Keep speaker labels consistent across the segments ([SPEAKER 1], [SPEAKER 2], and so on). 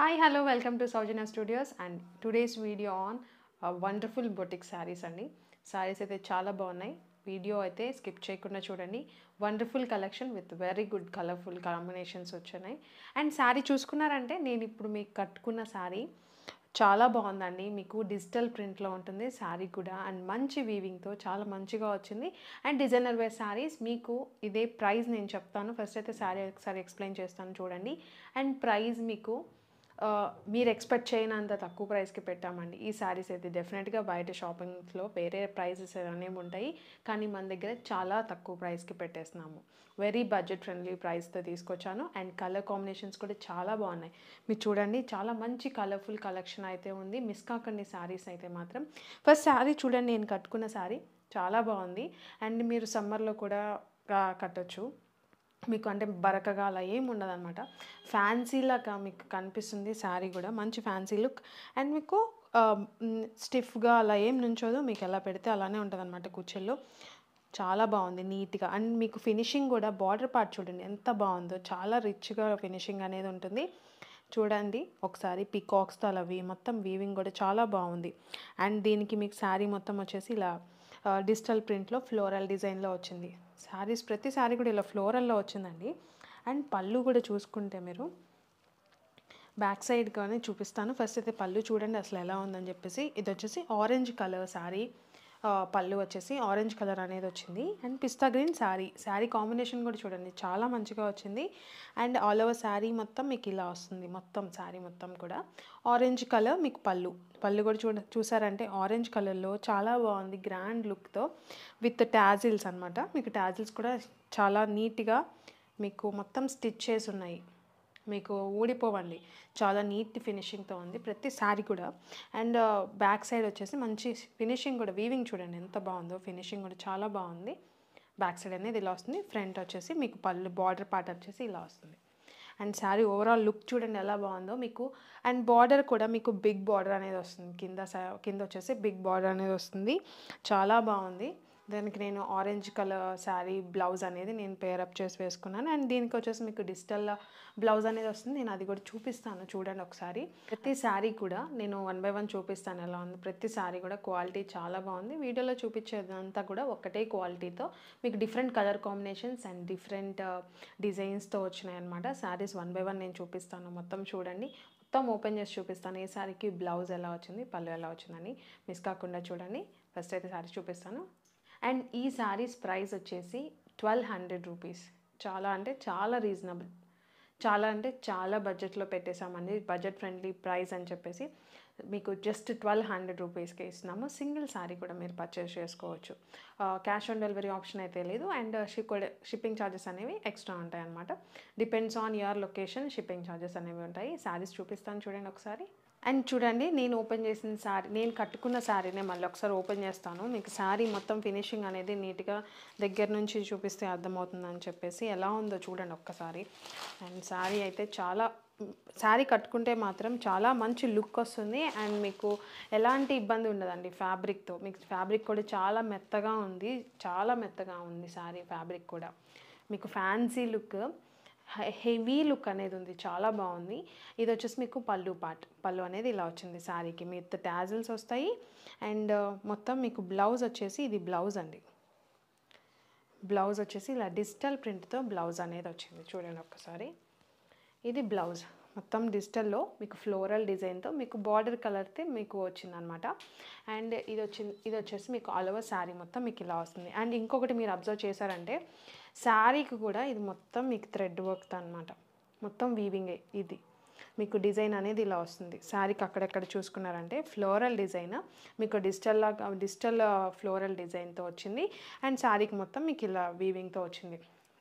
[SPEAKER 1] hi hello welcome to Soujanya studios and today's video on wonderful boutique saris అండి శారీస్ అయితే చాలా బాగున్నాయి వీడియో అయితే స్కిప్ చేయకుండా చూడండి wonderful collection with very good colourful combinations వచ్చినాయి అండ్ శారీ చూసుకున్నారంటే నేను ఇప్పుడు మీకు కట్టుకున్న శారీ చాలా బాగుందండి మీకు డిజిటల్ ప్రింట్లో ఉంటుంది శారీ కూడా అండ్ మంచి వీవింగ్తో చాలా మంచిగా వచ్చింది అండ్ డిజైనర్ వేర్ శారీస్ మీకు ఇదే ప్రైస్ నేను చెప్తాను ఫస్ట్ అయితే శారీ ఒకసారి ఎక్స్ప్లెయిన్ చేస్తాను చూడండి అండ్ ప్రైస్ మీకు మీరు ఎక్స్పెక్ట్ చేయనంత తక్కువ ప్రైస్కి పెట్టామండి ఈ శారీస్ అయితే డెఫినెట్గా బయట షాపింగ్లో వేరే ప్రైజెస్ అనేవి ఉంటాయి కానీ మన దగ్గర చాలా తక్కువ ప్రైస్కి పెట్టేస్తున్నాము వెరీ బడ్జెట్ ఫ్రెండ్లీ ప్రైస్తో తీసుకొచ్చాను అండ్ కలర్ కాంబినేషన్స్ కూడా చాలా బాగున్నాయి మీరు చూడండి చాలా మంచి కలర్ఫుల్ కలెక్షన్ అయితే ఉంది మిస్ కాకండి శారీస్ అయితే మాత్రం ఫస్ట్ శారీ చూడండి నేను కట్టుకున్న శారీ చాలా బాగుంది అండ్ మీరు సమ్మర్లో కూడా కట్టచ్చు మీకు అంటే బరకగా అలా ఏమి ఉండదు అనమాట ఫ్యాన్సీలాగా మీకు కనిపిస్తుంది శారీ కూడా మంచి ఫ్యాన్సీ లుక్ అండ్ మీకు స్టిఫ్గా um, అలా ఏం నుంచోదు మీకు ఎలా పెడితే అలానే ఉంటుంది అనమాట కుచ్చెల్లో చాలా బాగుంది నీట్గా అండ్ మీకు ఫినిషింగ్ కూడా బార్డర్ పార్ట్ చూడండి ఎంత బాగుందో చాలా రిచ్గా ఫినిషింగ్ అనేది ఉంటుంది చూడండి ఒకసారి పికాక్స్తో అలా మొత్తం వీవింగ్ కూడా చాలా బాగుంది అండ్ దీనికి మీకు శారీ మొత్తం వచ్చేసి ఇలా డిజిటల్ ప్రింట్లో ఫ్లోరల్ డిజైన్లో వచ్చింది శారీస్ ప్రతి శారీ కూడా ఇలా ఫ్లోరల్లో వచ్చిందండి అండ్ పళ్ళు కూడా చూసుకుంటే మీరు బ్యాక్ సైడ్గానే చూపిస్తాను ఫస్ట్ అయితే పళ్ళు చూడండి అసలు ఎలా ఉందని చెప్పేసి ఇది వచ్చేసి ఆరెంజ్ కలర్ శారీ పళ్ళు వచ్చేసి ఆరెంజ్ కలర్ అనేది వచ్చింది and pista green sari sari combination కూడా చూడండి చాలా మంచిగా వచ్చింది అండ్ ఆల్ ఓవర్ శారీ మొత్తం మీకు ఇలా వస్తుంది మొత్తం శారీ మొత్తం కూడా ఆరెంజ్ కలర్ మీకు పళ్ళు పళ్ళు కూడా చూడ చూసారంటే ఆరెంజ్ కలర్లో చాలా బాగుంది గ్రాండ్ లుక్తో విత్ ట్యాజిల్స్ అనమాట మీకు ట్యాజిల్స్ కూడా చాలా నీట్గా మీకు మొత్తం స్టిచ్ చేసి ఉన్నాయి మీకు ఊడిపోవండి చాలా నీట్ ఫినిషింగ్తో ఉంది ప్రతి శారీ కూడా అండ్ బ్యాక్ సైడ్ వచ్చేసి మంచి ఫినిషింగ్ కూడా వీవింగ్ చూడండి ఎంత బాగుందో ఫినిషింగ్ కూడా చాలా బాగుంది బ్యాక్ సైడ్ అనేది ఇలా వస్తుంది ఫ్రంట్ వచ్చేసి మీకు పళ్ళు బార్డర్ పార్ట్ వచ్చేసి ఇలా వస్తుంది అండ్ శారీ ఓవరాల్ లుక్ చూడండి ఎలా బాగుందో మీకు అండ్ బార్డర్ కూడా మీకు బిగ్ బార్డర్ అనేది వస్తుంది కింద కింద వచ్చేసి బిగ్ బార్డర్ అనేది వస్తుంది చాలా బాగుంది దానికి నేను ఆరెంజ్ కలర్ శారీ బ్లౌజ్ అనేది నేను పేరప్ చేసి వేసుకున్నాను అండ్ దీనికి వచ్చేసి మీకు డిజిటల్ బ్లౌజ్ అనేది వస్తుంది నేను అది కూడా చూపిస్తాను చూడండి ఒకసారి ప్రతి శారీ కూడా నేను వన్ బై వన్ చూపిస్తాను ఎలా ఉంది ప్రతి శారీ కూడా క్వాలిటీ చాలా బాగుంది వీడియోలో చూపించేదంతా కూడా ఒకటే క్వాలిటీతో మీకు different colour combinations and different డిజైన్స్తో వచ్చినాయి అనమాట శారీస్ వన్ బై వన్ నేను చూపిస్తాను మొత్తం చూడండి మొత్తం ఓపెన్ చేసి చూపిస్తాను ఏ శారీకి బ్లౌజ్ ఎలా వచ్చింది పళ్ళు ఎలా వచ్చిందని మిస్ కాకుండా చూడండి ఫస్ట్ అయితే శారీ చూపిస్తాను అండ్ ఈ శారీస్ ప్రైస్ వచ్చేసి ట్వెల్వ్ హండ్రెడ్ రూపీస్ చాలా అంటే చాలా రీజనబుల్ చాలా అంటే చాలా బడ్జెట్లో పెట్టేసామండి బడ్జెట్ ఫ్రెండ్లీ ప్రైస్ అని చెప్పేసి మీకు జస్ట్ ట్వెల్వ్ హండ్రెడ్ రూపీస్కే ఇస్తున్నాము సింగిల్ శారీ కూడా మీరు పర్చేస్ చేసుకోవచ్చు క్యాష్ ఆన్ డెలివరీ ఆప్షన్ అయితే లేదు అండ్ షిప్ కూడా షిప్పింగ్ ఛార్జెస్ అనేవి ఎక్స్ట్రా ఉంటాయి అనమాట depends on your location shipping charges అనేవి ఉంటాయి శారీస్ చూపిస్తాను చూడండి ఒకసారి అండ్ చూడండి నేను ఓపెన్ చేసిన శారీ నేను కట్టుకున్న శారీనే మళ్ళీ ఒకసారి ఓపెన్ చేస్తాను మీకు శారీ మొత్తం ఫినిషింగ్ అనేది నీట్గా దగ్గర నుంచి చూపిస్తే అర్థమవుతుందని చెప్పేసి ఎలా ఉందో చూడండి ఒక్కసారి అండ్ శారీ అయితే చాలా శారీ కట్టుకుంటే మాత్రం చాలా మంచి లుక్ వస్తుంది అండ్ మీకు ఎలాంటి ఇబ్బంది ఉండదండి ఫ్యాబ్రిక్తో మీకు ఫ్యాబ్రిక్ కూడా చాలా మెత్తగా ఉంది చాలా మెత్తగా ఉంది శారీ ఫ్యాబ్రిక్ కూడా మీకు ఫ్యాన్సీ లుక్ హెవీ లుక్ అనేది ఉంది చాలా బాగుంది ఇది వచ్చేసి మీకు పళ్ళు పార్ట్ పళ్ళు అనేది ఇలా వచ్చింది శారీకి మీకు ట్యాజిల్స్ వస్తాయి అండ్ uh, మొత్తం మీకు బ్లౌజ్ వచ్చేసి ఇది బ్లౌజ్ అండి బ్లౌజ్ వచ్చేసి ఇలా డిజిటల్ ప్రింట్తో బ్లౌజ్ అనేది వచ్చింది చూడండి ఒక్కసారి ఇది బ్లౌజ్ మొత్తం డిజిటల్లో మీకు ఫ్లోరల్ డిజైన్తో మీకు బార్డర్ కలర్తే మీకు వచ్చింది అనమాట అండ్ ఇది వచ్చింది ఇది వచ్చేసి మీకు ఆల్ ఓవర్ శారీ మొత్తం మీకు ఇలా వస్తుంది అండ్ ఇంకొకటి మీరు అబ్జర్వ్ చేశారంటే శారీకి కూడా ఇది మొత్తం మీకు థ్రెడ్ వర్క్ అనమాట మొత్తం వీవింగే ఇది మీకు డిజైన్ అనేది ఇలా వస్తుంది శారీకి అక్కడెక్కడ చూసుకున్నారంటే ఫ్లోరల్ డిజైన్ మీకు డిజిటల్ డిజిటల్ ఫ్లోరల్ డిజైన్తో వచ్చింది అండ్ శారీకి మొత్తం మీకు ఇలా వీవింగ్తో వచ్చింది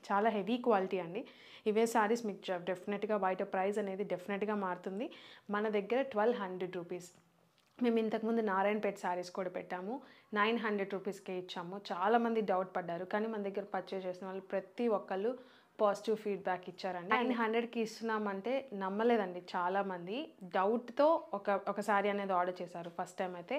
[SPEAKER 1] చాలా హెవీ క్వాలిటీ అండి ఇవే శారీస్ మీకు డెఫినెట్గా బయట ప్రైస్ అనేది డెఫినెట్గా మారుతుంది మన దగ్గర ట్వెల్వ్ హండ్రెడ్ రూపీస్ మేము ఇంతకుముందు నారాయణపేట శారీస్ కూడా పెట్టాము నైన్ హండ్రెడ్ రూపీస్కే ఇచ్చాము చాలామంది డౌట్ పడ్డారు కానీ మన దగ్గర పర్చేజ్ చేసిన వాళ్ళు ప్రతి ఒక్కళ్ళు పాజిటివ్ ఫీడ్బ్యాక్ ఇచ్చారండి నైన్ హండ్రెడ్కి ఇస్తున్నామంటే నమ్మలేదండి చాలామంది డౌట్తో ఒక ఒక శారీ అనేది ఆర్డర్ చేశారు ఫస్ట్ టైం అయితే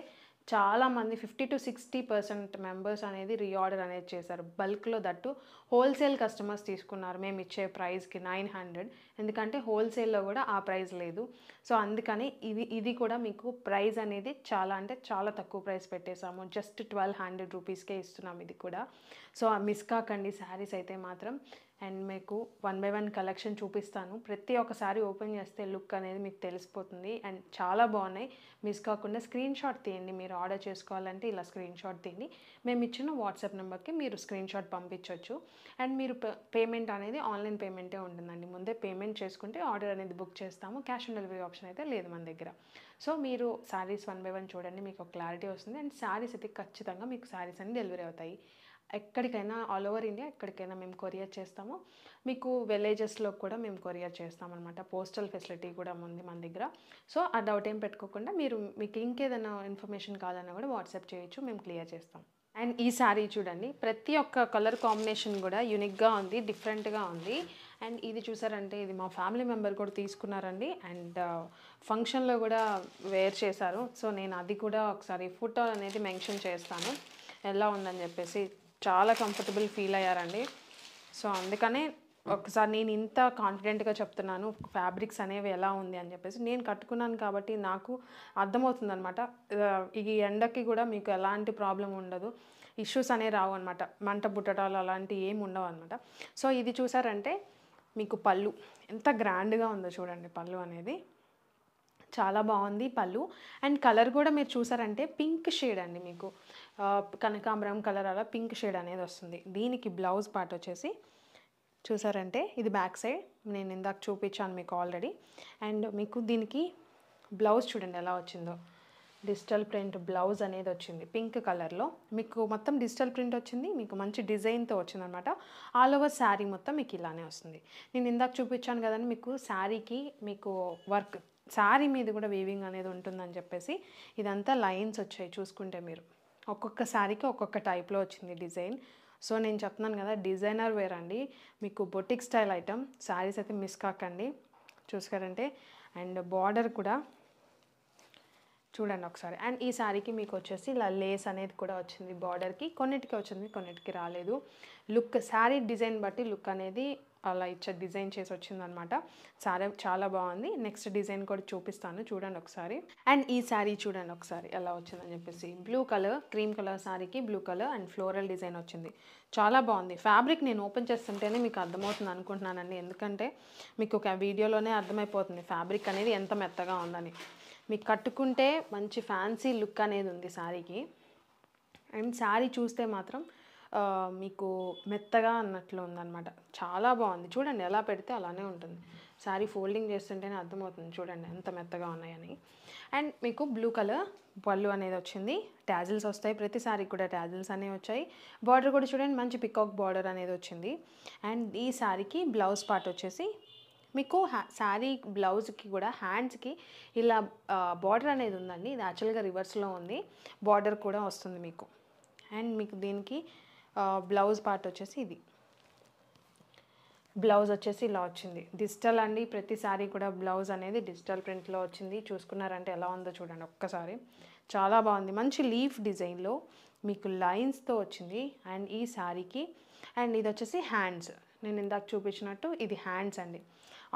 [SPEAKER 1] చాలామంది fifty to sixty percent members అనేది రీఆర్డర్ అనేది చేశారు బల్క్లో దట్టు హోల్సేల్ కస్టమర్స్ తీసుకున్నారు మేము ఇచ్చే ప్రైస్కి నైన్ హండ్రెడ్ ఎందుకంటే హోల్సేల్లో కూడా ఆ ప్రైస్ లేదు సో అందుకని ఇది ఇది కూడా మీకు ప్రైస్ అనేది చాలా అంటే చాలా తక్కువ ప్రైస్ పెట్టేశాము జస్ట్ ట్వెల్వ్ హండ్రెడ్ రూపీస్కే ఇస్తున్నాం ఇది కూడా సో మిస్ కాకండి శారీస్ అయితే మాత్రం అండ్ మీకు వన్ బై వన్ కలెక్షన్ చూపిస్తాను ప్రతి ఒక్కసారి ఓపెన్ చేస్తే లుక్ అనేది మీకు తెలిసిపోతుంది అండ్ చాలా బాగున్నాయి మిస్ కాకుండా స్క్రీన్ షాట్ తీయండి మీరు ఆర్డర్ చేసుకోవాలంటే ఇలా స్క్రీన్ షాట్ తీయండి మేము ఇచ్చిన వాట్సాప్ నెంబర్కి మీరు స్క్రీన్ షాట్ పంపించవచ్చు అండ్ మీరు పేమెంట్ అనేది ఆన్లైన్ పేమెంటే ఉంటుందండి ముందే పేమెంట్ చేసుకుంటే ఆర్డర్ అనేది బుక్ చేస్తాము క్యాష్ ఆన్ డెలివరీ ఆప్షన్ అయితే లేదు మన దగ్గర సో మీరు శారీస్ వన్ బై వన్ చూడండి మీకు క్లారిటీ వస్తుంది అండ్ శారీస్ అయితే ఖచ్చితంగా మీకు శారీస్ అన్ని డెలివరీ అవుతాయి ఎక్కడికైనా ఆల్ ఓవర్ ఇండియా ఎక్కడికైనా మేము కొరియర్ చేస్తాము మీకు విలేజెస్లో కూడా మేము కొరియర్ చేస్తామన్నమాట పోస్టల్ ఫెసిలిటీ కూడా ఉంది మన దగ్గర సో ఆ డౌట్ ఏం పెట్టుకోకుండా మీరు మీకు ఇంకేదైనా ఇన్ఫర్మేషన్ కావాలన్నా కూడా వాట్సాప్ చేయొచ్చు మేము క్లియర్ చేస్తాం అండ్ ఈ శారీ చూడండి ప్రతి ఒక్క కలర్ కాంబినేషన్ కూడా యూనిక్గా ఉంది డిఫరెంట్గా ఉంది అండ్ ఇది చూసారంటే ఇది మా ఫ్యామిలీ మెంబర్ కూడా తీసుకున్నారండి అండ్ ఫంక్షన్లో కూడా వేర్ చేశారు సో నేను అది కూడా ఒకసారి ఫోటో అనేది మెన్షన్ చేస్తాను ఎలా ఉందని చెప్పేసి చాలా కంఫర్టబుల్ ఫీల్ అయ్యారండి సో అందుకనే ఒకసారి నేను ఇంత కాన్ఫిడెంట్గా చెప్తున్నాను ఫ్యాబ్రిక్స్ అనేవి ఎలా ఉంది అని చెప్పేసి నేను కట్టుకున్నాను కాబట్టి నాకు అర్థమవుతుంది అనమాట ఈ ఎండకి కూడా మీకు ఎలాంటి ప్రాబ్లం ఉండదు ఇష్యూస్ అనేవి రావు అనమాట మంట బుట్టటాలు అలాంటివి ఏమి ఉండవు అనమాట సో ఇది చూసారంటే మీకు పళ్ళు ఎంత గ్రాండ్గా ఉందో చూడండి పళ్ళు అనేది చాలా బాగుంది పళ్ళు అండ్ కలర్ కూడా మీరు చూసారంటే పింక్ షేడ్ అండి మీకు కనకాంబరం కలర్ అలా పింక్ షేడ్ అనేది వస్తుంది దీనికి బ్లౌజ్ పార్ట్ వచ్చేసి చూసారంటే ఇది బ్యాక్ సైడ్ నేను ఇందాక చూపించాను మీకు ఆల్రెడీ అండ్ మీకు దీనికి బ్లౌజ్ చూడండి ఎలా వచ్చిందో డిజిటల్ ప్రింట్ బ్లౌజ్ అనేది వచ్చింది పింక్ కలర్లో మీకు మొత్తం డిజిటల్ ప్రింట్ వచ్చింది మీకు మంచి డిజైన్తో వచ్చిందనమాట ఆల్ ఓవర్ శారీ మొత్తం మీకు ఇలానే వస్తుంది నేను ఇందాక చూపించాను కదండి మీకు శారీకి మీకు వర్క్ శారీ మీద కూడా వీవింగ్ అనేది ఉంటుందని చెప్పేసి ఇదంతా లైన్స్ వచ్చాయి చూసుకుంటే మీరు ఒక్కొక్క శారీకి ఒక్కొక్క టైప్లో వచ్చింది డిజైన్ సో నేను చెప్తున్నాను కదా డిజైనర్ వేర్ అండి మీకు బొటిక్ స్టైల్ ఐటమ్ శారీస్ అయితే మిస్ కాకండి చూసుకారంటే అండ్ బార్డర్ కూడా చూడండి ఒకసారి అండ్ ఈ శారీకి మీకు వచ్చేసి ఇలా లేస్ అనేది కూడా వచ్చింది బార్డర్కి కొన్నిటికి వచ్చింది కొన్నిటికి రాలేదు లుక్ శారీ డిజైన్ బట్టి లుక్ అనేది అలా ఇచ్చే డిజైన్ చేసి వచ్చిందనమాట సారీ చాలా బాగుంది నెక్స్ట్ డిజైన్ కూడా చూపిస్తాను చూడండి ఒకసారి అండ్ ఈ శారీ చూడండి ఒకసారి ఎలా వచ్చిందని చెప్పేసి బ్లూ కలర్ క్రీమ్ కలర్ శారీకి blue colour and floral design వచ్చింది చాలా బాగుంది ఫ్యాబ్రిక్ నేను ఓపెన్ చేస్తుంటేనే మీకు అర్థమవుతుంది అనుకుంటున్నానండి ఎందుకంటే మీకు ఒక వీడియోలోనే అర్థమైపోతుంది ఫ్యాబ్రిక్ అనేది ఎంత మెత్తగా ఉందని మీకు కట్టుకుంటే మంచి ఫ్యాన్సీ లుక్ అనేది ఉంది శారీకి అండ్ శారీ చూస్తే మాత్రం మీకు మెత్తగా అన్నట్లు ఉందన్నమాట చాలా బాగుంది చూడండి ఎలా పెడితే అలానే ఉంటుంది శారీ ఫోల్డింగ్ చేస్తుంటేనే అర్థమవుతుంది చూడండి ఎంత మెత్తగా ఉన్నాయని అండ్ మీకు బ్లూ కలర్ పళ్ళు అనేది వచ్చింది ట్యాజిల్స్ వస్తాయి ప్రతిసారి కూడా ట్యాజిల్స్ అనేవి వచ్చాయి బార్డర్ కూడా చూడండి మంచి పికాక్ బార్డర్ అనేది వచ్చింది అండ్ ఈ శారీకి బ్లౌజ్ పార్ట్ వచ్చేసి మీకు హ్యా శారీ బ్లౌజ్కి కూడా హ్యాండ్స్కి ఇలా బార్డర్ అనేది ఉందండి ఇది యాక్చువల్గా రివర్స్లో ఉంది బార్డర్ కూడా వస్తుంది మీకు అండ్ మీకు దీనికి బ్లౌజ్ పార్ట్ వచ్చేసి ఇది బ్లౌజ్ వచ్చేసి ఇలా వచ్చింది డిజిటల్ అండి ప్రతిసారి కూడా బ్లౌజ్ అనేది డిజిటల్ ప్రింట్లో వచ్చింది చూసుకున్నారంటే ఎలా ఉందో చూడండి ఒక్కసారి చాలా బాగుంది మంచి లీఫ్ డిజైన్లో మీకు లైన్స్తో వచ్చింది అండ్ ఈ శారీకి అండ్ ఇది వచ్చేసి హ్యాండ్స్ నేను ఇందాక చూపించినట్టు ఇది హ్యాండ్స్ అండి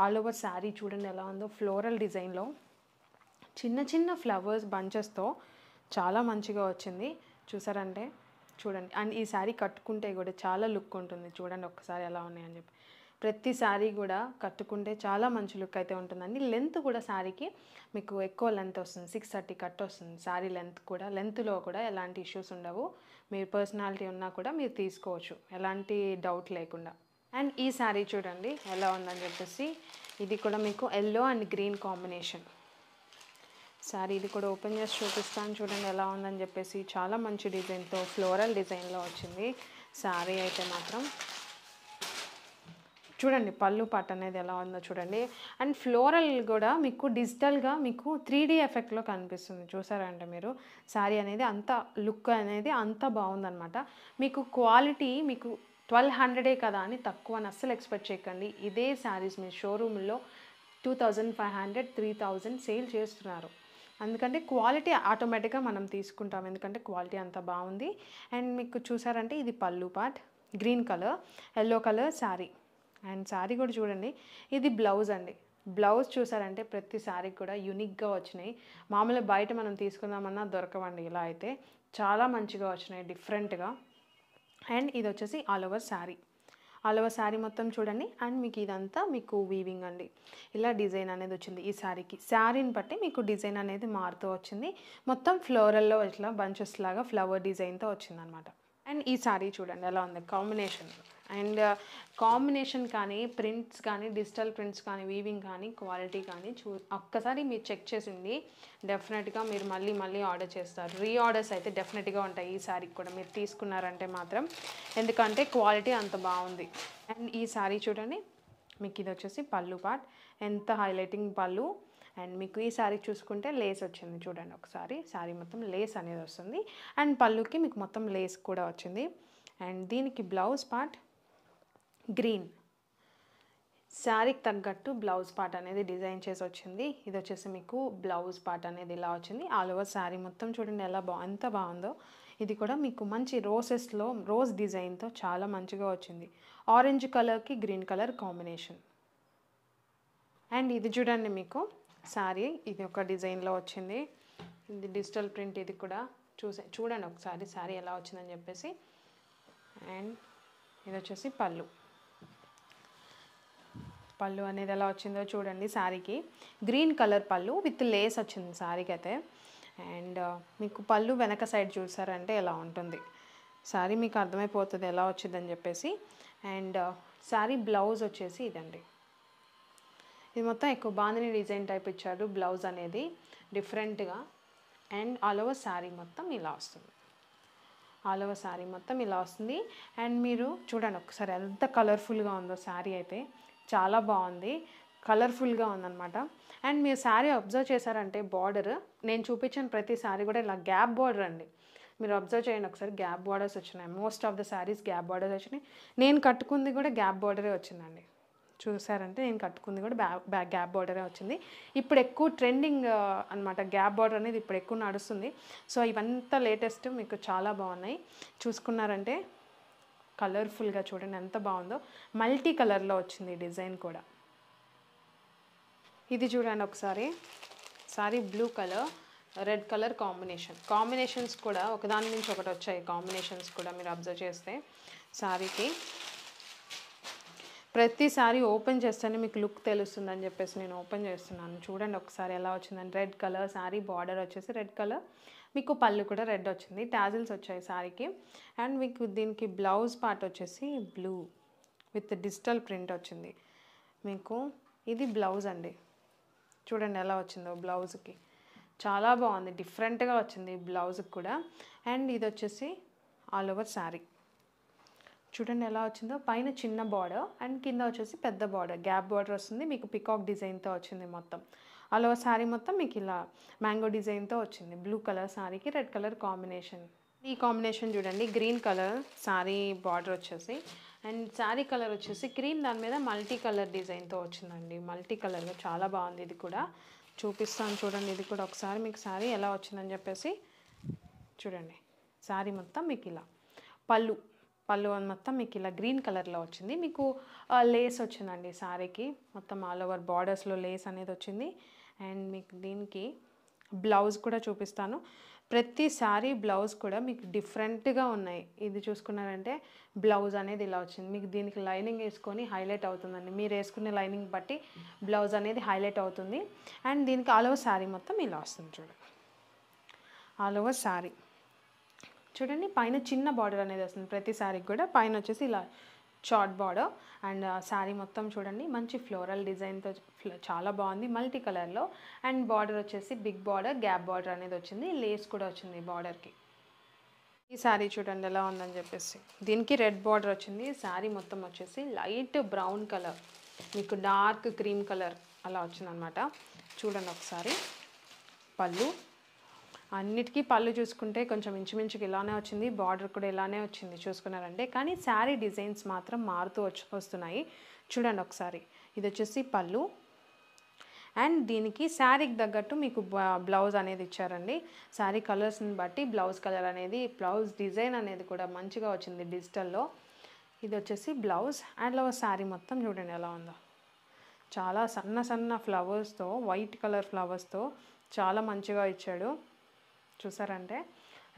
[SPEAKER 1] ఆల్ ఓవర్ శారీ చూడండి ఎలా ఉందో ఫ్లోరల్ డిజైన్లో చిన్న చిన్న ఫ్లవర్స్ బంచెస్తో చాలా మంచిగా వచ్చింది చూసారంటే చూడండి అండ్ ఈ శారీ కట్టుకుంటే కూడా చాలా లుక్ ఉంటుంది చూడండి ఒక్కసారి ఎలా ఉన్నాయని చెప్పి ప్రతి శారీ కూడా కట్టుకుంటే చాలా మంచి లుక్ అయితే ఉంటుందండి లెంత్ కూడా శారీకి మీకు ఎక్కువ లెంత్ వస్తుంది సిక్స్ థర్టీ కట్ వస్తుంది శారీ లెంత్ కూడా లెంత్లో కూడా ఎలాంటి ఇష్యూస్ ఉండవు మీరు పర్సనాలిటీ ఉన్నా కూడా మీరు తీసుకోవచ్చు ఎలాంటి డౌట్ లేకుండా అండ్ ఈ శారీ చూడండి ఎలా ఉందని చెప్పేసి ఇది కూడా మీకు yellow and green combination sari ఇది కూడా ఓపెన్ చేసి చూపిస్తాను చూడండి ఎలా ఉందని చెప్పేసి చాలా మంచి డిజైన్తో ఫ్లోరల్ డిజైన్లో వచ్చింది శారీ అయితే మాత్రం చూడండి పళ్ళు పాట అనేది ఎలా ఉందో చూడండి అండ్ ఫ్లోరల్ కూడా మీకు డిజిటల్గా మీకు త్రీ డీ ఎఫెక్ట్లో కనిపిస్తుంది చూసారంటే మీరు శారీ అనేది అంత లుక్ అనేది అంత బాగుందనమాట మీకు క్వాలిటీ మీకు ట్వెల్వ్ హండ్రెడే కదా అని తక్కువ అని అస్సలు ఎక్స్పెక్ట్ చేయకండి ఇదే శారీస్ మీ షోరూంలో two thousand five hundred three thousand sale చేస్తున్నారు అందుకంటే క్వాలిటీ ఆటోమేటిక్గా మనం తీసుకుంటాం ఎందుకంటే క్వాలిటీ అంత బాగుంది అండ్ మీకు చూసారంటే ఇది pallu part green colour yellow colour sari and sari కూడా చూడండి ఇది బ్లౌజ్ అండి బ్లౌజ్ చూసారంటే ప్రతి శారీకి కూడా యునిక్గా వచ్చినాయి మామూలుగా బయట మనం తీసుకుందామన్నా దొరకవండి ఇలా అయితే చాలా మంచిగా వచ్చినాయి డిఫరెంట్గా అండ్ ఇది వచ్చేసి all over sari all sari మొత్తం చూడండి అండ్ మీకు ఇదంతా మీకు వీవింగ్ అండి ఇలా డిజైన్ అనేది వచ్చింది ఈ శారీకి శారీని బట్టి మీకు డిజైన్ అనేది మారుతూ వచ్చింది మొత్తం ఫ్లోరల్లో ఇట్లా బంచెస్ లాగా ఫ్లవర్ డిజైన్తో వచ్చిందనమాట అండ్ ఈ శారీ చూడండి ఎలా ఉంది కాంబినేషన్ అండ్ uh, కాంబినేషన్ కానీ ప్రింట్స్ కానీ డిజిటల్ ప్రింట్స్ కానీ వీవింగ్ కానీ క్వాలిటీ కానీ చూ ఒక్కసారి మీరు చెక్ చేసింది డెఫినెట్గా మీరు మళ్ళీ మళ్ళీ ఆర్డర్ చేస్తారు రీఆర్డర్స్ అయితే డెఫినెట్గా ఉంటాయి ఈ శారీకి కూడా మీరు తీసుకున్నారంటే మాత్రం ఎందుకంటే క్వాలిటీ అంత బాగుంది అండ్ ఈ శారీ చూడండి మీకు ఇది వచ్చేసి పళ్ళు పార్ట్ ఎంత హైలైటింగ్ పళ్ళు అండ్ మీకు ఈ శారీ చూసుకుంటే లేస్ వచ్చింది చూడండి ఒకసారి శారీ మొత్తం లేస్ అనేది వస్తుంది అండ్ పళ్ళుకి మీకు మొత్తం లేస్ కూడా వచ్చింది అండ్ దీనికి బ్లౌజ్ పార్ట్ గ్రీన్ శారీకి తగ్గట్టు బ్లౌజ్ పార్ట్ అనేది డిజైన్ చేసి వచ్చింది ఇది వచ్చేసి మీకు బ్లౌజ్ పార్ట్ అనేది ఇలా వచ్చింది ఆల్ ఓవర్ శారీ మొత్తం చూడండి ఎలా బా ఎంత బాగుందో ఇది కూడా మీకు మంచి రోసెస్లో రోజ్ డిజైన్తో చాలా మంచిగా వచ్చింది ఆరెంజ్ కలర్కి గ్రీన్ కలర్ కాంబినేషన్ అండ్ ఇది చూడండి మీకు శారీ ఇది ఒక డిజైన్లో వచ్చింది ఇది డిజిటల్ ప్రింట్ ఇది కూడా చూసే చూడండి ఒకసారి శారీ ఎలా వచ్చిందని చెప్పేసి అండ్ ఇది వచ్చేసి పళ్ళు పళ్ళు అనేది ఎలా వచ్చిందో చూడండి శారీకి green colour pallu with lace వచ్చింది శారీకి అయితే అండ్ uh, మీకు పళ్ళు వెనక సైడ్ చూసారంటే ఎలా ఉంటుంది శారీ మీకు అర్థమైపోతుంది ఎలా వచ్చిందని చెప్పేసి అండ్ శారీ బ్లౌజ్ వచ్చేసి ఇదండి ఇది మొత్తం ఎక్కువ బాగానే డిజైన్ టైప్ ఇచ్చారు బ్లౌజ్ అనేది డిఫరెంట్గా అండ్ ఆల్ ఓవర్ శారీ మొత్తం ఇలా వస్తుంది ఆల్ ఓవర్ శారీ మొత్తం ఇలా వస్తుంది అండ్ మీరు చూడండి ఒకసారి ఎంత కలర్ఫుల్గా ఉందో శారీ అయితే చాలా బాగుంది కలర్ఫుల్గా ఉందన్నమాట అండ్ మీరు శారీ అబ్జర్వ్ చేశారంటే బార్డర్ నేను చూపించిన ప్రతి శారీ కూడా ఇలా గ్యాప్ బార్డర్ అండి మీరు అబ్జర్వ్ చేయండి ఒకసారి గ్యాప్ బార్డర్స్ వచ్చినాయి most of the saris gap borders వచ్చినాయి నేను కట్టుకుంది కూడా గ్యాప్ బార్డరే వచ్చిందండి చూసారంటే నేను కట్టుకుంది కూడా బ్యా గ్యాప్ బార్డరే వచ్చింది ఇప్పుడు ఎక్కువ ట్రెండింగ్ అనమాట గ్యాప్ బార్డర్ అనేది ఇప్పుడు ఎక్కువ నడుస్తుంది సో ఇవంతా లేటెస్ట్ మీకు చాలా బాగున్నాయి చూసుకున్నారంటే కలర్ఫుల్గా చూడండి ఎంత బాగుందో మల్టీ కలర్లో వచ్చింది డిజైన్ కూడా ఇది చూడండి ఒకసారి sari blue colour red colour combination combinations కూడా ఒకదాని నుంచి ఒకటి వచ్చాయి కాంబినేషన్స్ కూడా మీరు అబ్జర్వ్ చేస్తే శారీకి ప్రతిసారి ఓపెన్ చేస్తేనే మీకు లుక్ తెలుస్తుందని చెప్పేసి నేను ఓపెన్ చేస్తున్నాను చూడండి ఒకసారి ఎలా వచ్చిందని రెడ్ కలర్ శారీ బార్డర్ వచ్చేసి రెడ్ కలర్ మీకు పళ్ళు కూడా రెడ్ వచ్చింది టాజిల్స్ వచ్చాయి సారీకి అండ్ మీకు దీనికి బ్లౌజ్ పార్ట్ వచ్చేసి బ్లూ విత్ డిజిటల్ ప్రింట్ వచ్చింది మీకు ఇది బ్లౌజ్ అండి చూడండి ఎలా వచ్చిందో బ్లౌజ్కి చాలా బాగుంది డిఫరెంట్గా వచ్చింది బ్లౌజ్కి కూడా అండ్ ఇది వచ్చేసి ఆల్ ఓవర్ శారీ చూడండి ఎలా వచ్చిందో పైన చిన్న బార్డర్ అండ్ కింద వచ్చేసి పెద్ద బార్డర్ గ్యాప్ బార్డర్ వస్తుంది మీకు పికాక్ డిజైన్తో వచ్చింది మొత్తం అలా శారీ మొత్తం మీకు ఇలా మ్యాంగో డిజైన్తో వచ్చింది బ్లూ కలర్ శారీకి రెడ్ కలర్ కాంబినేషన్ ఈ కాంబినేషన్ చూడండి గ్రీన్ కలర్ శారీ బార్డర్ వచ్చేసి అండ్ శారీ కలర్ వచ్చేసి క్రీమ్ దాని మీద మల్టీ కలర్ డిజైన్తో వచ్చిందండి మల్టీ కలర్లో చాలా బాగుంది ఇది కూడా చూపిస్తాను చూడండి ఇది కూడా ఒకసారి మీకు శారీ ఎలా వచ్చిందని చెప్పేసి చూడండి శారీ మొత్తం మీకు ఇలా పళ్ళు పళ్ళు అని మొత్తం మీకు ఇలా గ్రీన్ కలర్లో వచ్చింది మీకు లేస్ వచ్చిందండి శారీకి మొత్తం ఆల్ ఓవర్ బార్డర్స్లో లేస్ అనేది వచ్చింది అండ్ మీకు దీనికి బ్లౌజ్ కూడా చూపిస్తాను ప్రతి బ్లౌజ్ కూడా మీకు డిఫరెంట్గా ఉన్నాయి ఇది చూసుకున్నారంటే బ్లౌజ్ అనేది ఇలా వచ్చింది మీకు దీనికి లైనింగ్ వేసుకొని హైలైట్ అవుతుందండి మీరు వేసుకునే లైనింగ్ బట్టి బ్లౌజ్ అనేది హైలైట్ అవుతుంది అండ్ దీనికి ఆల్ ఓవర్ శారీ మొత్తం ఇలా వస్తుంది చూడండి ఆల్ ఓవర్ శారీ చూడండి పైన చిన్న బార్డర్ అనేది వస్తుంది ప్రతిసారి కూడా పైన వచ్చేసి ఇలా షార్ట్ బార్డర్ అండ్ శారీ మొత్తం చూడండి మంచి ఫ్లోరల్ డిజైన్తో చాలా బాగుంది మల్టీ కలర్లో అండ్ బార్డర్ వచ్చేసి బిగ్ బార్డర్ గ్యాప్ బార్డర్ అనేది వచ్చింది లేస్ కూడా వచ్చింది బార్డర్కి ఈ శారీ చూడండి ఎలా ఉందని చెప్పేసి దీనికి రెడ్ బార్డర్ వచ్చింది శారీ మొత్తం వచ్చేసి లైట్ బ్రౌన్ కలర్ మీకు డార్క్ క్రీమ్ కలర్ అలా వచ్చిందనమాట చూడండి ఒకసారి పళ్ళు అన్నిటికీ పళ్ళు చూసుకుంటే కొంచెం ఇంచుమించుకి ఇలానే వచ్చింది బార్డర్ కూడా ఇలానే వచ్చింది చూసుకున్నారంటే కానీ శారీ డిజైన్స్ మాత్రం మారుతూ వచ్చి వస్తున్నాయి చూడండి ఒకసారి ఇది వచ్చేసి పళ్ళు అండ్ దీనికి శారీకి తగ్గట్టు మీకు బ్లౌజ్ అనేది ఇచ్చారండి శారీ కలర్స్ని బట్టి బ్లౌజ్ కలర్ అనేది బ్లౌజ్ డిజైన్ అనేది కూడా మంచిగా వచ్చింది డిజిటల్లో ఇది వచ్చేసి బ్లౌజ్ అండ్ శారీ మొత్తం చూడండి ఎలా ఉందో చాలా సన్న సన్న ఫ్లవర్స్తో వైట్ కలర్ ఫ్లవర్స్తో చాలా మంచిగా ఇచ్చాడు చూసారంటే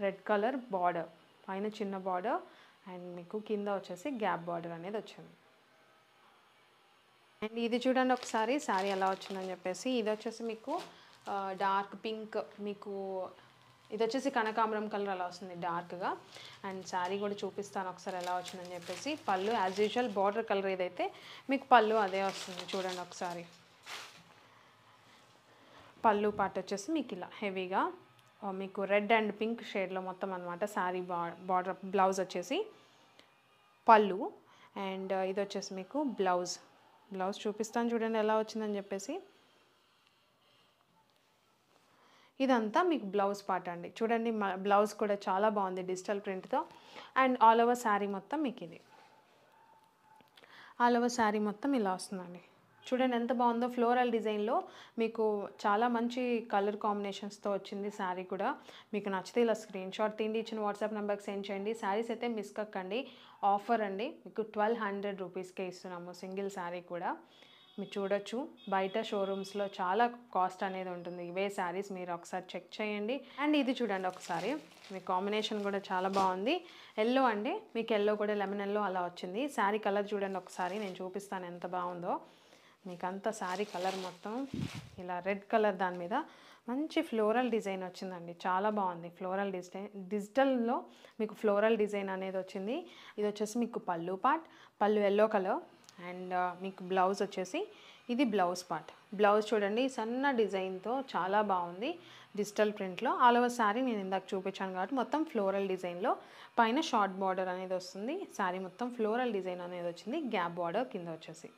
[SPEAKER 1] రెడ్ కలర్ బార్డర్ పైన చిన్న బార్డర్ అండ్ మీకు కింద వచ్చేసి గ్యాప్ బార్డర్ అనేది వచ్చింది అండ్ ఇది చూడండి ఒకసారి శారీ ఎలా వచ్చిందని చెప్పేసి ఇది వచ్చేసి మీకు డార్క్ పింక్ మీకు ఇది వచ్చేసి కనకాంబరం కలర్ అలా వస్తుంది డార్క్గా అండ్ శారీ కూడా చూపిస్తాను ఒకసారి ఎలా వచ్చిందని చెప్పేసి పళ్ళు యాజ్ యూజువల్ బార్డర్ కలర్ ఏదైతే మీకు పళ్ళు అదే వస్తుంది చూడండి ఒకసారి పళ్ళు పాట వచ్చేసి మీకు ఇలా హెవీగా మీకు రెడ్ అండ్ పింక్ షేడ్లో మొత్తం అనమాట శారీ బా బార్డర్ బ్లౌజ్ వచ్చేసి పళ్ళు అండ్ ఇది వచ్చేసి మీకు బ్లౌజ్ బ్లౌజ్ చూపిస్తాను చూడండి ఎలా వచ్చిందని చెప్పేసి ఇదంతా మీకు బ్లౌజ్ పార్ట్ అండి చూడండి బ్లౌజ్ కూడా చాలా బాగుంది డిజిటల్ ప్రింట్తో అండ్ ఆల్ ఓవర్ శారీ మొత్తం మీకు ఇది ఆల్ ఓవర్ శారీ మొత్తం ఇలా వస్తుందండి చూడండి ఎంత బాగుందో ఫ్లోరల్ డిజైన్లో మీకు చాలా మంచి కలర్ కాంబినేషన్స్తో వచ్చింది శారీ కూడా మీకు నచ్చితే ఇలా స్క్రీన్ షాట్ తిండి ఇచ్చిన వాట్సాప్ నెంబర్కి సెండ్ చేయండి శారీస్ అయితే మిస్ కక్కండి ఆఫర్ అండి మీకు ట్వెల్వ్ హండ్రెడ్ రూపీస్కే ఇస్తున్నాము సింగిల్ శారీ కూడా మీరు చూడొచ్చు బయట షోరూమ్స్లో చాలా కాస్ట్ అనేది ఉంటుంది ఇవే శారీస్ మీరు ఒకసారి చెక్ చేయండి అండ్ ఇది చూడండి ఒకసారి మీ కాంబినేషన్ కూడా చాలా బాగుంది ఎల్లో అండి మీకు ఎల్లో కూడా లెమన్ ఎల్లో అలా వచ్చింది శారీ కలర్ చూడండి ఒకసారి నేను చూపిస్తాను ఎంత బాగుందో మీకు శారీ కలర్ మొత్తం ఇలా రెడ్ కలర్ దాని మీద మంచి ఫ్లోరల్ డిజైన్ వచ్చిందండి చాలా బాగుంది ఫ్లోరల్ డిజైన్ డిజిటల్లో మీకు ఫ్లోరల్ డిజైన్ అనేది వచ్చింది ఇది వచ్చేసి మీకు pallu part pallu yellow colour and మీకు బ్లౌజ్ వచ్చేసి ఇది బ్లౌజ్ పార్ట్ బ్లౌజ్ చూడండి సన్న డిజైన్తో చాలా బాగుంది డిజిటల్ ప్రింట్లో ఆల్ ఓవర్ శారీ నేను ఇందాక చూపించాను కాబట్టి మొత్తం ఫ్లోరల్ డిజైన్లో పైన షార్ట్ బార్డర్ అనేది వస్తుంది శారీ మొత్తం ఫ్లోరల్ డిజైన్ అనేది వచ్చింది గ్యాప్ బార్డర్ కింద వచ్చేసి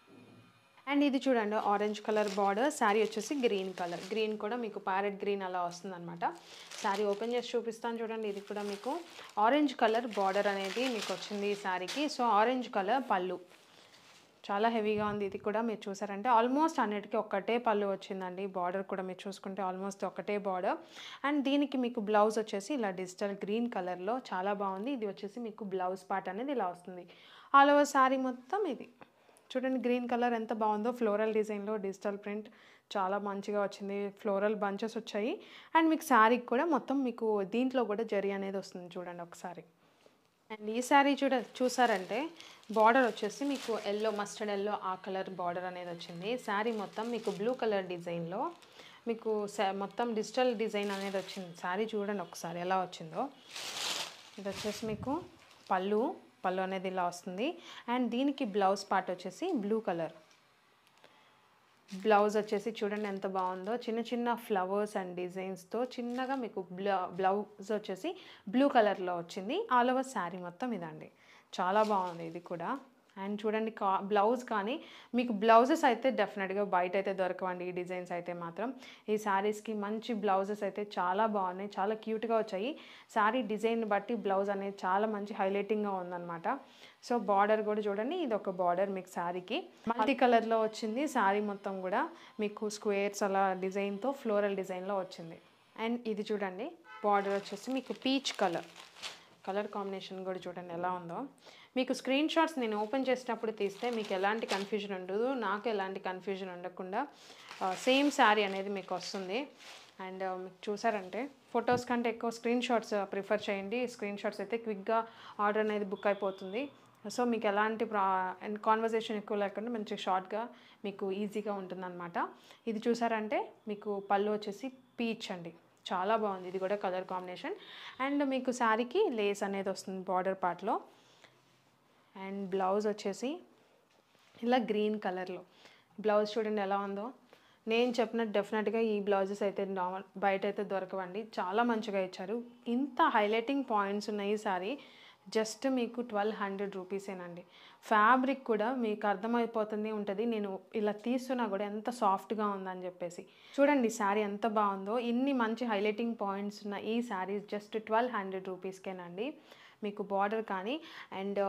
[SPEAKER 1] అండ్ ఇది చూడండి ఆరెంజ్ కలర్ బార్డర్ శారీ వచ్చేసి గ్రీన్ కలర్ గ్రీన్ కూడా మీకు ప్యారెట్ గ్రీన్ అలా అనమాట శారీ ఓపెన్ చేసి చూపిస్తాను చూడండి ఇది కూడా మీకు ఆరెంజ్ కలర్ బార్డర్ అనేది మీకు వచ్చింది ఈ శారీకి సో ఆరెంజ్ కలర్ పళ్ళు చాలా హెవీగా ఉంది ఇది కూడా మీరు చూసారంటే ఆల్మోస్ట్ అన్నిటికీ ఒక్కటే పళ్ళు వచ్చిందండి బార్డర్ కూడా మీరు చూసుకుంటే ఆల్మోస్ట్ ఒకటే బార్డర్ అండ్ దీనికి మీకు బ్లౌజ్ వచ్చేసి ఇలా డిజిటల్ గ్రీన్ కలర్లో చాలా బాగుంది ఇది వచ్చేసి మీకు బ్లౌజ్ పార్ట్ అనేది ఇలా వస్తుంది ఆల్ ఓవర్ శారీ మొత్తం ఇది చూడండి గ్రీన్ కలర్ ఎంత బాగుందో ఫ్లోరల్ డిజైన్లో డిజిటల్ ప్రింట్ చాలా మంచిగా వచ్చింది ఫ్లోరల్ బంచెస్ వచ్చాయి అండ్ మీకు శారీకి కూడా మొత్తం మీకు దీంట్లో కూడా జరీ అనేది వస్తుంది చూడండి ఒకసారి అండ్ ఈ శారీ చూడ చూసారంటే బార్డర్ వచ్చేసి మీకు ఎల్లో మస్టర్డ్ ఎల్లో ఆ కలర్ బార్డర్ అనేది వచ్చింది శారీ మొత్తం మీకు బ్లూ కలర్ డిజైన్లో మీకు మొత్తం డిజిటల్ డిజైన్ అనేది వచ్చింది శారీ చూడండి ఒకసారి ఎలా వచ్చిందో ఇది వచ్చేసి మీకు పళ్ళు పళ్ళు అనేది ఇలా వస్తుంది అండ్ దీనికి బ్లౌజ్ పార్ట్ వచ్చేసి బ్లూ కలర్ బ్లౌజ్ వచ్చేసి చూడండి ఎంత బాగుందో చిన్న చిన్న ఫ్లవర్స్ అండ్ డిజైన్స్తో చిన్నగా మీకు బ్లౌజ్ వచ్చేసి బ్లూ కలర్లో వచ్చింది ఆల్ ఓవర్ శారీ మొత్తం ఇదండి చాలా బాగుంది ఇది కూడా అండ్ చూడండి కా బ్లౌజ్ కానీ మీకు బ్లౌజెస్ అయితే డెఫినెట్గా బయట అయితే దొరకవండి ఈ డిజైన్స్ అయితే మాత్రం ఈ శారీస్కి మంచి బ్లౌజెస్ అయితే చాలా బాగున్నాయి చాలా క్యూట్గా వచ్చాయి శారీ డిజైన్ బట్టి బ్లౌజ్ అనేది చాలా మంచి హైలైటింగ్గా ఉందన్నమాట సో బార్డర్ కూడా చూడండి ఇది ఒక బార్డర్ మీకు శారీకి మల్టీ కలర్లో వచ్చింది శారీ మొత్తం కూడా మీకు స్క్వేర్స్ అలా డిజైన్తో ఫ్లోరల్ డిజైన్లో వచ్చింది అండ్ ఇది చూడండి బార్డర్ వచ్చేసి మీకు పీచ్ కలర్ కలర్ కాంబినేషన్ కూడా చూడండి ఎలా ఉందో మీకు స్క్రీన్ షాట్స్ నేను ఓపెన్ చేసేటప్పుడు తీస్తే మీకు ఎలాంటి కన్ఫ్యూజన్ ఉండదు నాకు ఎలాంటి కన్ఫ్యూజన్ ఉండకుండా సేమ్ శారీ అనేది మీకు వస్తుంది అండ్ మీకు చూసారంటే ఫొటోస్ కంటే ఎక్కువ స్క్రీన్ షాట్స్ ప్రిఫర్ చేయండి స్క్రీన్ షాట్స్ అయితే క్విక్గా ఆర్డర్ అనేది బుక్ అయిపోతుంది సో మీకు ఎలాంటి ప్రా అండ్ కాన్వర్జేషన్ ఎక్కువ లేకుండా మంచి షార్ట్గా మీకు ఈజీగా ఉంటుందన్నమాట ఇది చూసారంటే మీకు పళ్ళు వచ్చేసి పీచ్ అండి చాలా బాగుంది ఇది కూడా కలర్ కాంబినేషన్ అండ్ మీకు శారీకి లేస్ అనేది వస్తుంది బార్డర్ పార్ట్లో అండ్ బ్లౌజ్ వచ్చేసి ఇలా గ్రీన్ కలర్లో బ్లౌజ్ చూడండి ఎలా ఉందో నేను చెప్పినట్టు డెఫినెట్గా ఈ బ్లౌజెస్ అయితే నార్మల్ బయట అయితే దొరకవండి చాలా మంచిగా ఇచ్చారు ఇంత హైలైటింగ్ పాయింట్స్ ఉన్నాయి ఈ సారీ జస్ట్ మీకు ట్వెల్వ్ హండ్రెడ్ రూపీసేనండి ఫ్యాబ్రిక్ కూడా మీకు అర్థమైపోతుంది ఉంటుంది నేను ఇలా తీస్తున్నా కూడా ఎంత సాఫ్ట్గా ఉందని చెప్పేసి చూడండి శారీ ఎంత బాగుందో ఇన్ని మంచి హైలైటింగ్ పాయింట్స్ ఉన్న ఈ శారీస్ జస్ట్ ట్వెల్వ్ హండ్రెడ్ రూపీస్కేనండి మీకు బార్డర్ కానీ అండ్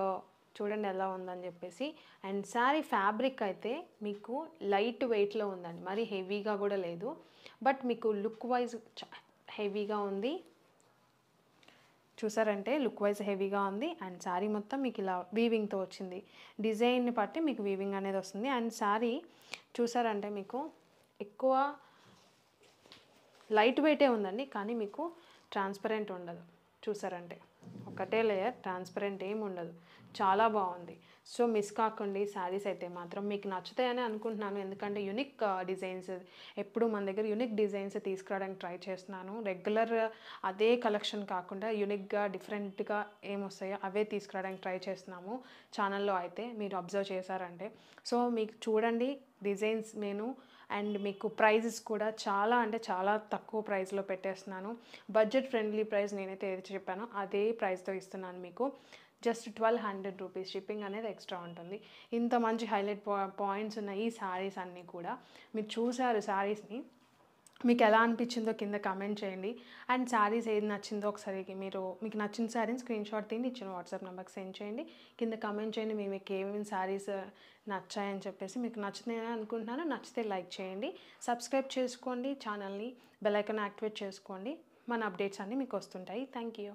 [SPEAKER 1] చూడండి ఎలా ఉందని చెప్పేసి అండ్ శారీ ఫ్యాబ్రిక్ అయితే మీకు లైట్ వెయిట్లో ఉందండి మరి హెవీగా కూడా లేదు బట్ మీకు లుక్ వైజ్ హెవీగా ఉంది చూసారంటే లుక్ వైజ్ హెవీగా ఉంది అండ్ శారీ మొత్తం మీకు ఇలా వీవింగ్తో వచ్చింది డిజైన్ని బట్టి మీకు వీవింగ్ అనేది వస్తుంది అండ్ శారీ చూసారంటే మీకు ఎక్కువ లైట్ వెయిటే ఉందండి కానీ మీకు ట్రాన్స్పరెంట్ ఉండదు చూసారంటే ఒకటే లేయర్ ట్రాన్స్పరెంట్ ఏమి ఉండదు చాలా బాగుంది సో మిస్ కాకండి శారీస్ అయితే మాత్రం మీకు నచ్చుతాయని అనుకుంటున్నాను ఎందుకంటే యునిక్ డిజైన్స్ ఎప్పుడు మన దగ్గర యునిక్ డిజైన్స్ తీసుకురావడానికి ట్రై చేస్తున్నాను రెగ్యులర్ uh, అదే కలెక్షన్ కాకుండా యునిక్గా డిఫరెంట్గా ఏమొస్తాయో అవే తీసుకురావడానికి ట్రై చేస్తున్నాము ఛానల్లో అయితే మీరు అబ్జర్వ్ చేశారంటే సో మీకు చూడండి డిజైన్స్ నేను అండ్ మీకు ప్రైజెస్ కూడా చాలా అంటే చాలా తక్కువ ప్రైస్లో పెట్టేస్తున్నాను బడ్జెట్ ఫ్రెండ్లీ ప్రైస్ నేనైతే ఏది చెప్పానో అదే ప్రైస్తో ఇస్తున్నాను మీకు just twelve hundred rupees shipping అనేది ఎక్స్ట్రా ఉంటుంది ఇంత మంచి హైలైట్ పాయింట్స్ ఉన్నాయి ఈ శారీస్ అన్నీ కూడా మీరు చూసారు శారీస్ని మీకు ఎలా అనిపించిందో కింద కమెంట్ చేయండి అండ్ శారీస్ ఏది నచ్చిందో ఒకసారి మీరు మీకు నచ్చిన శారీని స్క్రీన్ షాట్ తీయండి ఇచ్చిన వాట్సాప్ నెంబర్కి సెండ్ చేయండి కింద కమెంట్ చేయండి మీ మీకు ఏమేమి శారీస్ uh, నచ్చాయని చెప్పేసి మీకు నచ్చుతాయని అనుకుంటున్నాను నచ్చితే లైక్ చేయండి సబ్స్క్రైబ్ చేసుకోండి ఛానల్ని బెల్ ఐకాన్ యాక్టివేట్ చేసుకోండి మన అప్డేట్స్ అన్నీ మీకు వస్తుంటాయి థ్యాంక్ యూ